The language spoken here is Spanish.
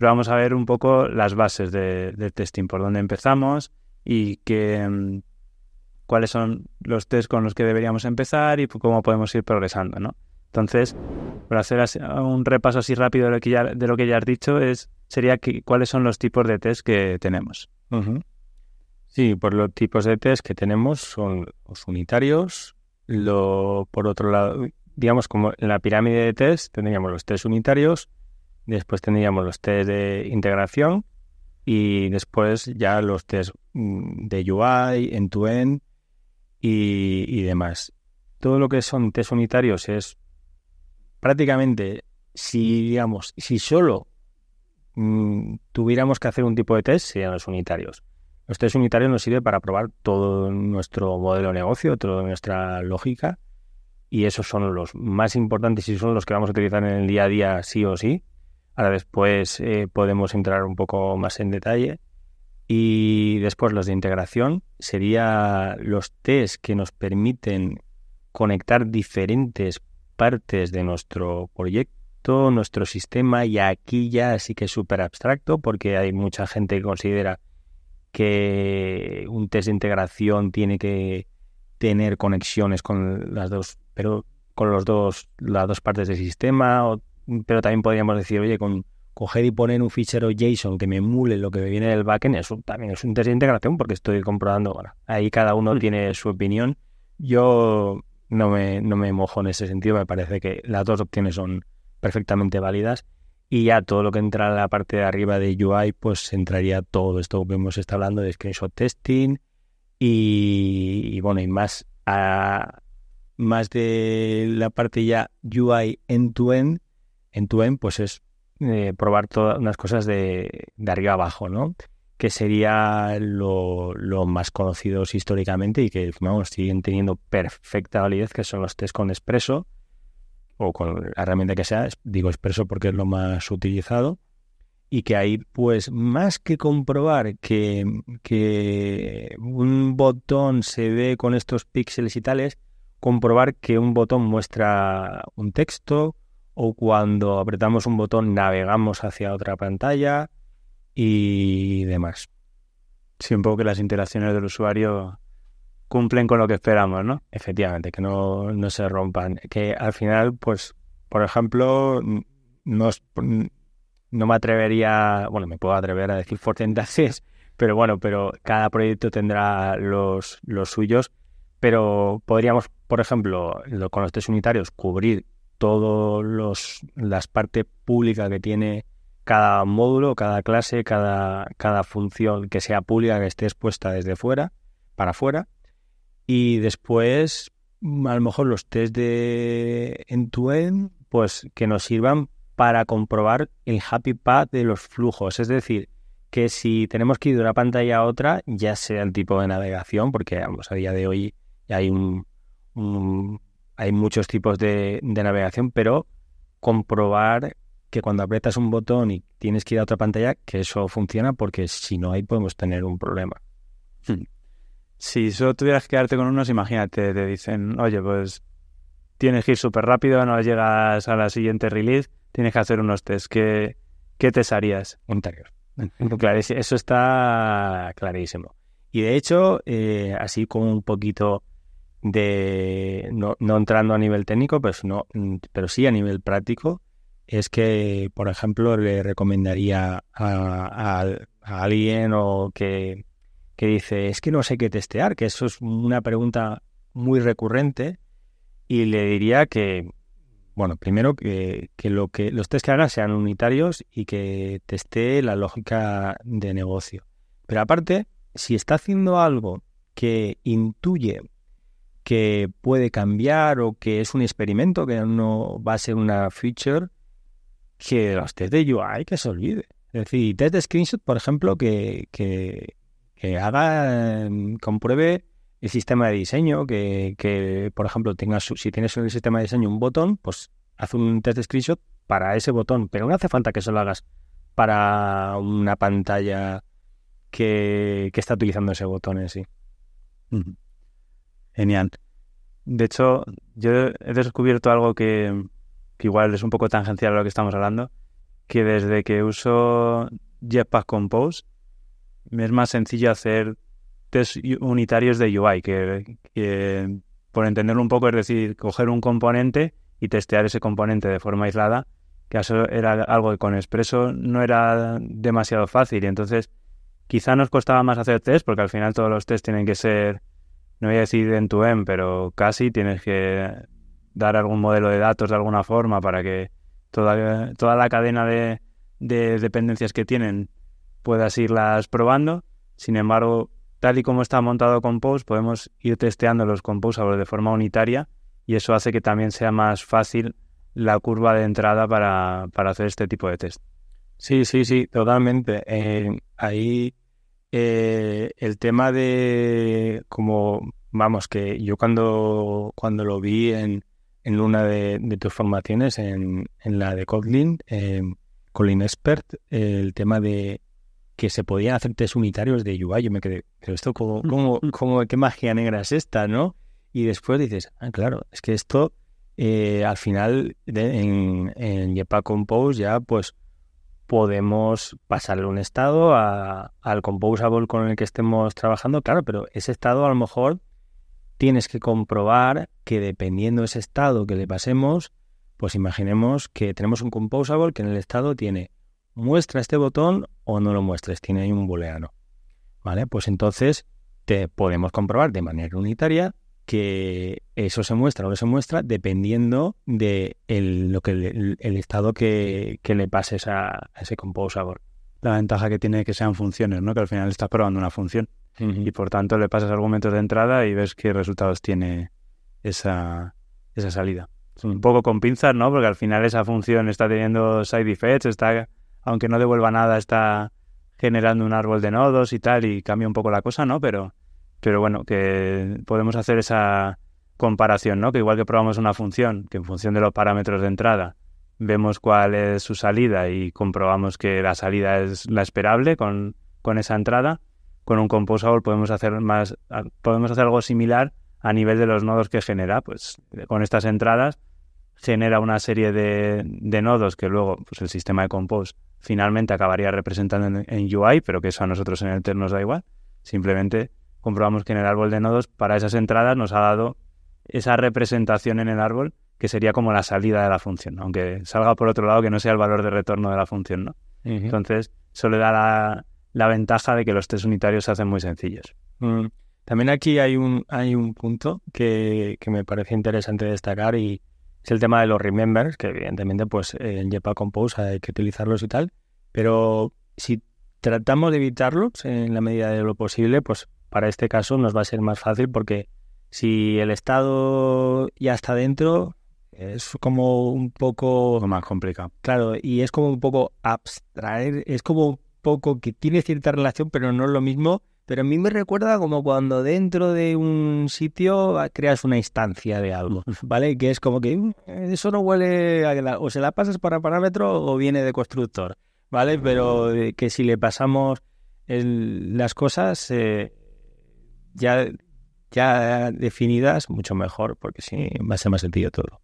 pero vamos a ver un poco las bases de, del testing, por dónde empezamos y mm, cuáles son los tests con los que deberíamos empezar y cómo podemos ir progresando, ¿no? Entonces, para hacer un repaso así rápido de lo que ya, de lo que ya has dicho, es, sería cuáles son los tipos de test que tenemos. Sí, por pues los tipos de test que tenemos son los unitarios, lo, por otro lado, digamos, como en la pirámide de test tendríamos los tests unitarios, Después tendríamos los test de integración y después ya los test mm, de UI, end-to-end y, demás. Todo lo que son test unitarios es prácticamente, si digamos, si solo mm, tuviéramos que hacer un tipo de test, serían los unitarios. Los test unitarios nos sirven para probar todo nuestro modelo de negocio, toda nuestra lógica, y esos son los más importantes y son los que vamos a utilizar en el día a día sí o sí. Ahora después eh, podemos entrar un poco más en detalle. Y después los de integración serían los test que nos permiten conectar diferentes partes de nuestro proyecto, nuestro sistema, y aquí ya sí que es súper abstracto porque hay mucha gente que considera que un test de integración tiene que tener conexiones con las dos, pero con los dos, las dos partes del sistema, pero también podríamos decir, oye, con coger y poner un fichero JSON que me emule lo que me viene del backend, eso también es un test de integración porque estoy comprobando, bueno, ahí cada uno mm. tiene su opinión. Yo no me, mojo en ese sentido, me parece que las dos opciones son perfectamente válidas y ya todo lo que entra en la parte de arriba de UI, pues entraría todo esto que hemos estado hablando de screenshot testing y, bueno, y más, a, más de la parte ya UI end-to-end, end to end en tu pues es eh, probar todas unas cosas de, de arriba abajo, ¿no? Que sería lo, más conocidos históricamente y que, vamos, siguen teniendo perfecta validez, que son los test con Espresso o con la herramienta que sea, digo expreso porque es lo más utilizado, y que ahí, pues, más que comprobar que, que un botón se ve con estos píxeles y tales, comprobar que un botón muestra un texto, o cuando apretamos un botón navegamos hacia otra pantalla y demás. Siempre que las interacciones del usuario cumplen con lo que esperamos, ¿no? Efectivamente, que no, se rompan. Que al final, pues, por ejemplo, no, me atrevería, bueno, me puedo atrever a decir porcentajes, pero bueno, pero cada proyecto tendrá los, los suyos, pero podríamos, por ejemplo, con los test unitarios, cubrir todas las partes públicas que tiene cada módulo, cada clase, cada, cada función que sea pública, que esté expuesta desde fuera, para afuera. Y después, mm, a lo mejor los test de en tu end pues que nos sirvan para comprobar el happy path de los flujos. Es decir, que si tenemos que ir de una pantalla a otra, ya sea el tipo de navegación, porque vamos, a día de hoy hay un hay muchos tipos de, navegación, pero comprobar que cuando aprietas un botón y tienes que ir a otra pantalla, que eso funciona, porque si no, ahí podemos tener un problema. Hmm. Si solo tuvieras que quedarte con unos, imagínate, te dicen, oye, pues tienes que ir súper rápido, no llegas a la siguiente release, tienes que hacer unos test. ¿Qué, qué test harías? Un Claro, Eso está clarísimo. Y de hecho, eh, así como un poquito de no, no, entrando a nivel técnico, pues no, pero sí a nivel práctico, es que, por ejemplo, le recomendaría a, alguien o que, dice, es que no sé qué testear, que eso es una pregunta muy recurrente, y le diría que, bueno, primero que, lo que los test que haga sean unitarios y que testee la lógica de negocio. Pero aparte, si está haciendo algo que intuye que puede cambiar o que es un experimento, que no va a ser una feature, que los test de UI que se olvide. Es decir, test de screenshot, por ejemplo, que, haga, em, compruebe el sistema de diseño, que, por ejemplo, tengas, si tienes en el sistema de diseño un botón, pues haz un test de screenshot para ese botón, pero no hace falta que se lo hagas para una pantalla que, está utilizando ese botón en sí. Genial. De hecho, yo he descubierto algo que, igual es un poco tangencial a lo que estamos hablando, que desde que uso Jetpack Compose me es más sencillo hacer test unitarios de UI, que, por entenderlo un poco es decir, coger un componente y testear ese componente de forma aislada, que eso era algo que con Expreso no era demasiado fácil. Y entonces quizá nos costaba más hacer test, porque al final todos los test tienen que ser no voy a decir en tu end, pero casi tienes que dar algún modelo de datos de alguna forma para que toda, la cadena de, dependencias que tienen puedas irlas probando. Sin embargo, tal y como está montado Compose, podemos ir testeando los Composables de forma unitaria y eso hace que también sea más fácil la curva de entrada para, hacer este tipo de test. Sí, sí, sí, totalmente. Eh, ahí eh, el tema de como, vamos, que yo cuando, cuando lo vi en, en una de, tus formaciones, en, la de Kotlin, eh, Colin Expert, eh, el tema de que se podían hacer test unitarios de UI, yo me quedé, pero esto, como, como, ¿qué magia negra es esta, no? Y después dices, ah, claro, es que esto eh, al final de, en, en Compose ya pues podemos pasarle un estado al composable con el que estemos trabajando, claro, pero ese estado a lo mejor tienes que comprobar que dependiendo de ese estado que le pasemos, pues imaginemos que tenemos un composable que en el estado tiene muestra este botón o no lo muestres, tiene ahí un booleano. ¿Vale? Pues entonces te podemos comprobar de manera unitaria que eso se muestra o no se muestra dependiendo de lo que el, estado que, le pases a, ese composador La ventaja que tiene que sean funciones, ¿no? Que al final estás probando una función y por tanto le pasas argumentos de entrada y ves qué resultados tiene esa, salida. Un poco con pinzas, ¿no? Porque al final esa función está teniendo side effects, está, aunque no devuelva nada, está generando un árbol de nodos y tal y cambia un poco la cosa, ¿no? Pero, pero bueno, que podemos hacer esa comparación, ¿no? Que igual que probamos una función, que en función de los parámetros de entrada vemos cuál es su salida y comprobamos que la salida es la esperable con, con esa entrada, con un composable podemos hacer más podemos hacer algo similar a nivel de los nodos que genera, pues con estas entradas genera una serie de, nodos que luego pues el sistema de compose finalmente acabaría representando en, UI, pero que eso a nosotros en el TER nos da igual. Simplemente comprobamos que en el árbol de nodos para esas entradas nos ha dado esa representación en el árbol, que sería como la salida de la función, aunque salga por otro lado que no sea el valor de retorno de la función. ¿no? Entonces, eso le da la, ventaja de que los test unitarios se hacen muy sencillos. Mm. También aquí hay un, hay un punto que, que, me parece interesante destacar y es el tema de los remembers, que evidentemente pues en Jepa Compose hay que utilizarlos y tal, pero si tratamos de evitarlos en la medida de lo posible, pues para este caso nos va a ser más fácil porque si el Estado ya está dentro, es como un poco... más complicado. Claro, y es como un poco abstraer, es como un poco que tiene cierta relación, pero no es lo mismo. Pero a mí me recuerda como cuando dentro de un sitio creas una instancia de algo, ¿vale? Que es como que mm, eso no huele a que o se la pasas para parámetro o viene de constructor, ¿vale? Pero que si le pasamos las cosas, eh, ya ya definidas, mucho mejor, porque sí, va a ser más sencillo todo.